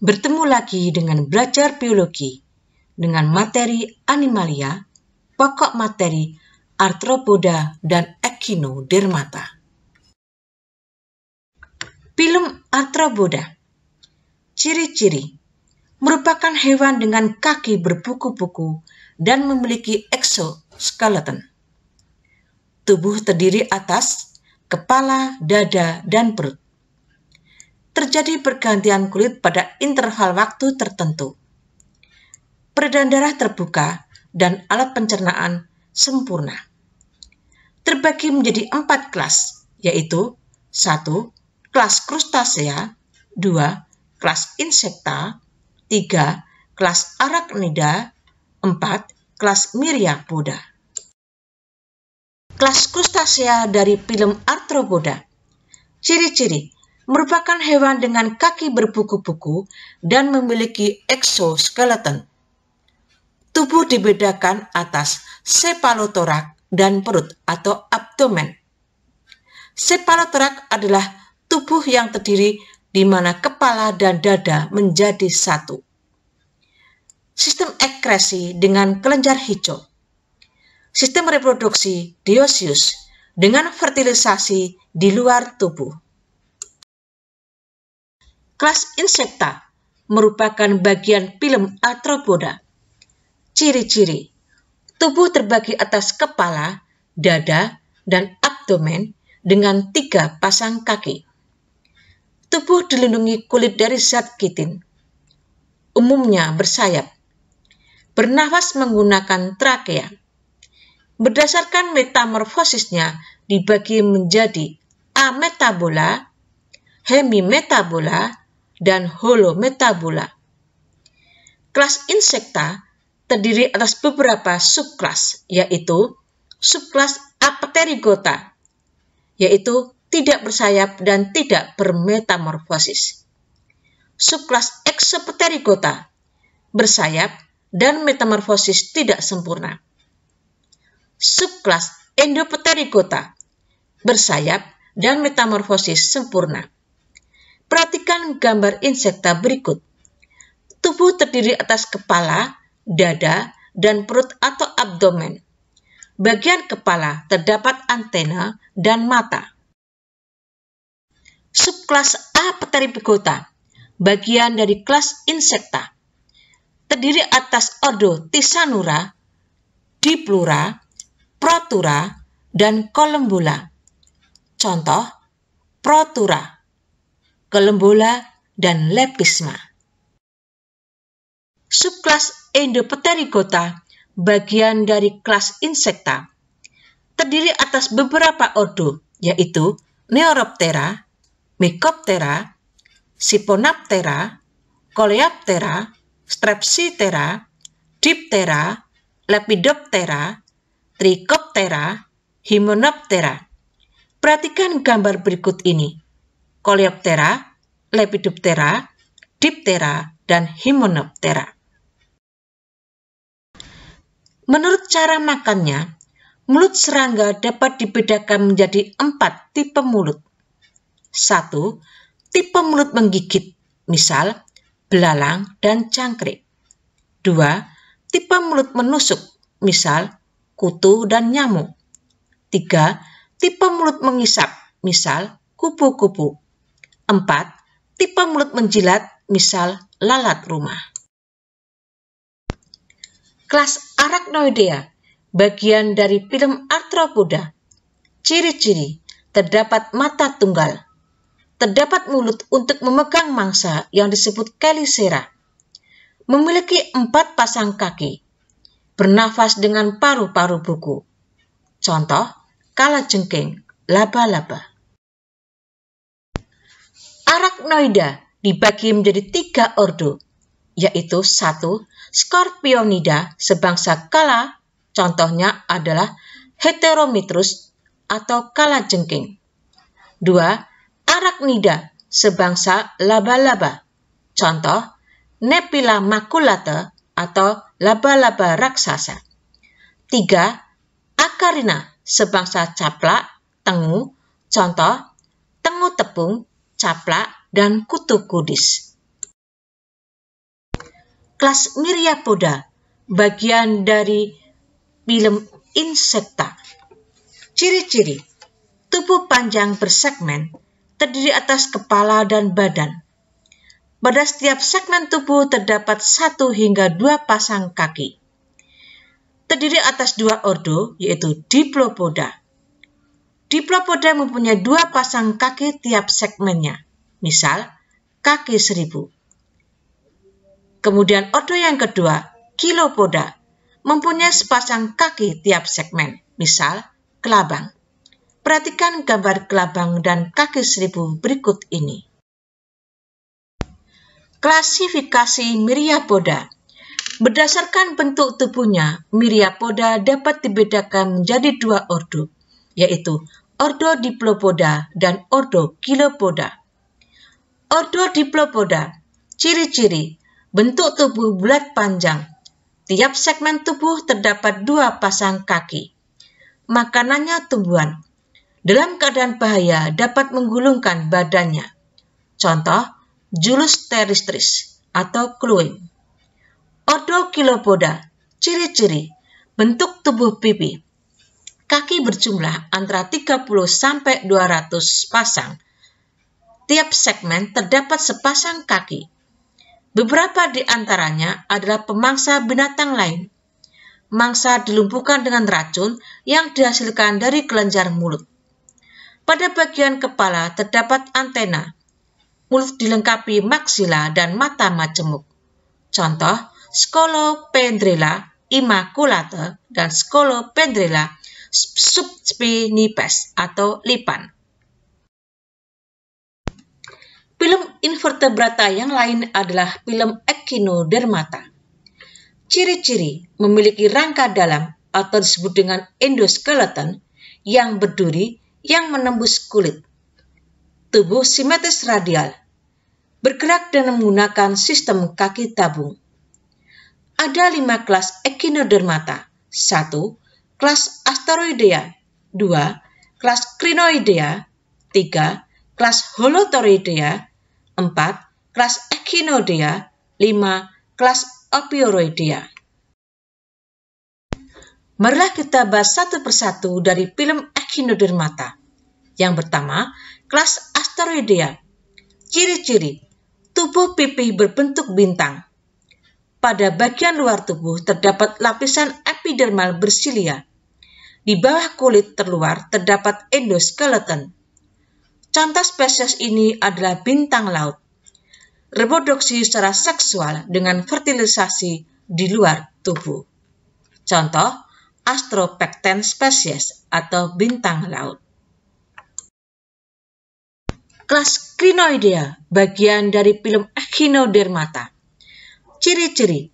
bertemu lagi dengan belajar biologi dengan materi animalia, pokok materi arthropoda dan echinodermata. Film arthropoda Ciri-ciri merupakan hewan dengan kaki berbuku-buku dan memiliki exoskeleton. Tubuh terdiri atas, kepala, dada, dan perut terjadi pergantian kulit pada interval waktu tertentu. Peredaran darah terbuka dan alat pencernaan sempurna. Terbagi menjadi empat kelas, yaitu satu Kelas krustasea dua Kelas insekta tiga Kelas arachnida empat Kelas myriapoda Kelas krustasea dari film arthropoda Ciri-ciri merupakan hewan dengan kaki berbuku-buku dan memiliki exoskeleton. Tubuh dibedakan atas sepalotorak dan perut atau abdomen. Sepalotorak adalah tubuh yang terdiri di mana kepala dan dada menjadi satu. Sistem ekresi dengan kelenjar hijau. Sistem reproduksi diosius dengan fertilisasi di luar tubuh kelas insekta, merupakan bagian film arthropoda. Ciri-ciri Tubuh terbagi atas kepala, dada, dan abdomen dengan tiga pasang kaki. Tubuh dilindungi kulit dari zat kitin. Umumnya bersayap. Bernafas menggunakan trakea. Berdasarkan metamorfosisnya dibagi menjadi ametabola, hemimetabola, dan holometabula. Kelas insekta terdiri atas beberapa subkelas, yaitu subkelas apterigota, yaitu tidak bersayap dan tidak bermetamorfosis. Subkelas exopterigota, bersayap dan metamorfosis tidak sempurna. Subkelas endopterigota, bersayap dan metamorfosis sempurna. Perhatikan gambar insekta berikut. Tubuh terdiri atas kepala, dada, dan perut atau abdomen. Bagian kepala terdapat antena dan mata. Subkelas A Pteripigota, bagian dari kelas insekta. Terdiri atas ordo Tisanura, Diplura, Protura, dan Columbula. Contoh, Protura kelembola, dan lepisma. Subklas Endopaterigota bagian dari kelas insekta terdiri atas beberapa ordo yaitu Neuroptera, Mycoptera, Siponaptera, Coleoptera, Strepsitera, Diptera, Lepidoptera, Trichoptera, Hymenoptera. Perhatikan gambar berikut ini. Coleoptera, Lepidoptera, Diptera, dan Hymenoptera. Menurut cara makannya, mulut serangga dapat dibedakan menjadi empat tipe mulut. Satu, tipe mulut menggigit, misal belalang dan cangkrik. Dua, tipe mulut menusuk, misal kutu dan nyamuk. Tiga, tipe mulut mengisap, misal kupu-kupu. 4. Tipe mulut menjilat, misal lalat rumah. Kelas Arachnoidea, bagian dari film arthropoda. Ciri-ciri, terdapat mata tunggal. Terdapat mulut untuk memegang mangsa yang disebut kelisera. Memiliki empat pasang kaki. Bernafas dengan paru-paru buku. Contoh, kalajengking, laba-laba. Arachnoida dibagi menjadi tiga ordo, yaitu satu Scorpionida sebangsa kala, contohnya adalah Heteromitrus atau kala jengking. Dua Arachnida sebangsa laba-laba, contoh Nepila maculata atau laba-laba raksasa. Tiga Akarina sebangsa caplak, tengu, contoh tengu tepung Caplak, dan Kutu Kudis. Kelas Myriapoda, bagian dari film Insecta. Ciri-ciri Tubuh panjang bersegmen, terdiri atas kepala dan badan. Pada setiap segmen tubuh terdapat satu hingga dua pasang kaki. Terdiri atas dua ordo, yaitu diplopoda Diplopoda mempunyai dua pasang kaki tiap segmennya, misal kaki seribu. Kemudian ordo yang kedua, kilopoda, mempunyai sepasang kaki tiap segmen, misal kelabang. Perhatikan gambar kelabang dan kaki seribu berikut ini. Klasifikasi miriapoda Berdasarkan bentuk tubuhnya, miriapoda dapat dibedakan menjadi dua ordo, yaitu Ordo Diplopoda dan Ordo Kilopoda. Ordo Diplopoda, ciri-ciri bentuk tubuh bulat panjang. Tiap segmen tubuh terdapat dua pasang kaki. Makanannya tumbuhan. Dalam keadaan bahaya dapat menggulungkan badannya. Contoh, Julus terrestris atau kluing. Ordo Kilopoda, ciri-ciri bentuk tubuh pipi kaki berjumlah antara 30 sampai 200 pasang. Tiap segmen terdapat sepasang kaki. Beberapa di antaranya adalah pemangsa binatang lain. Mangsa dilumpuhkan dengan racun yang dihasilkan dari kelenjar mulut. Pada bagian kepala terdapat antena. Mulut dilengkapi maksila dan mata macemuk. Contoh, Scolopendrila immaculata dan Scolopendrila subspinipes atau lipan. Film invertebrata yang lain adalah film echinodermata. Ciri-ciri memiliki rangka dalam atau disebut dengan endoskeleton yang berduri yang menembus kulit. Tubuh simetris radial, bergerak dengan menggunakan sistem kaki tabung. Ada lima kelas echinodermata. Satu kelas Asteroidea 2, kelas Crinoidea 3, kelas Holotoridea 4, kelas Echinodea 5, kelas Opioroidea. Marilah kita bahas satu persatu dari film Echinodermata. Yang pertama, kelas Asteroidea. Ciri-ciri, tubuh pipih berbentuk bintang. Pada bagian luar tubuh terdapat lapisan epidermal bersilia. Di bawah kulit terluar terdapat endoskeleton. Contoh spesies ini adalah bintang laut. Reproduksi secara seksual dengan fertilisasi di luar tubuh. Contoh, Astropecten spesies atau bintang laut. Kelas Crinoidea, bagian dari film Echinodermata. Ciri-ciri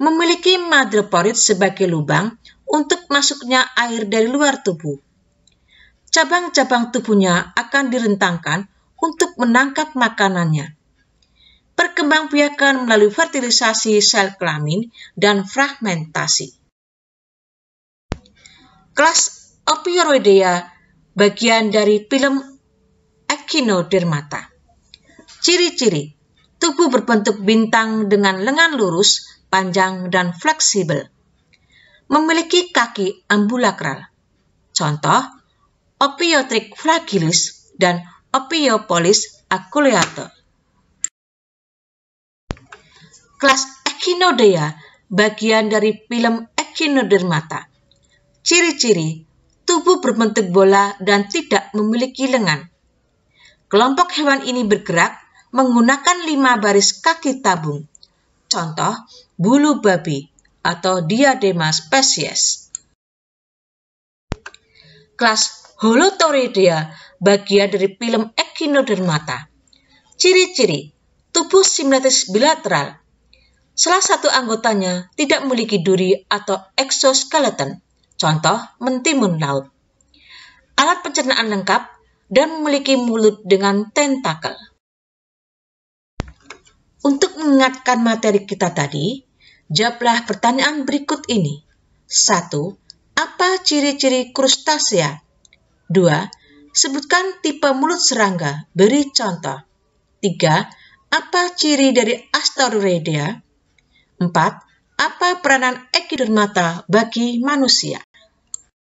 memiliki madreporit sebagai lubang untuk masuknya air dari luar tubuh. Cabang-cabang tubuhnya akan direntangkan untuk menangkap makanannya. Perkembangbiakan melalui fertilisasi sel kelamin dan fragmentasi. Kelas Opioidea bagian dari film Echinodermata. Ciri-ciri tubuh berbentuk bintang dengan lengan lurus panjang dan fleksibel. Memiliki kaki ambulakral. Contoh, Opiotric fragilis dan Opiopolis aculeata. Kelas Echinodea bagian dari film Echinodermata. Ciri-ciri tubuh berbentuk bola dan tidak memiliki lengan. Kelompok hewan ini bergerak menggunakan lima baris kaki tabung. Contoh, bulu babi atau diadema spesies. Kelas Holothoridea bagian dari film Echinodermata. Ciri-ciri tubuh simetris bilateral. Salah satu anggotanya tidak memiliki duri atau exoskeleton. Contoh, mentimun laut. Alat pencernaan lengkap dan memiliki mulut dengan tentakel. Untuk mengingatkan materi kita tadi, Jawablah pertanyaan berikut ini. 1. Apa ciri-ciri krustasea? 2. Sebutkan tipe mulut serangga, beri contoh. 3. Apa ciri dari Astoridea? 4. Apa peranan ekidermata bagi manusia?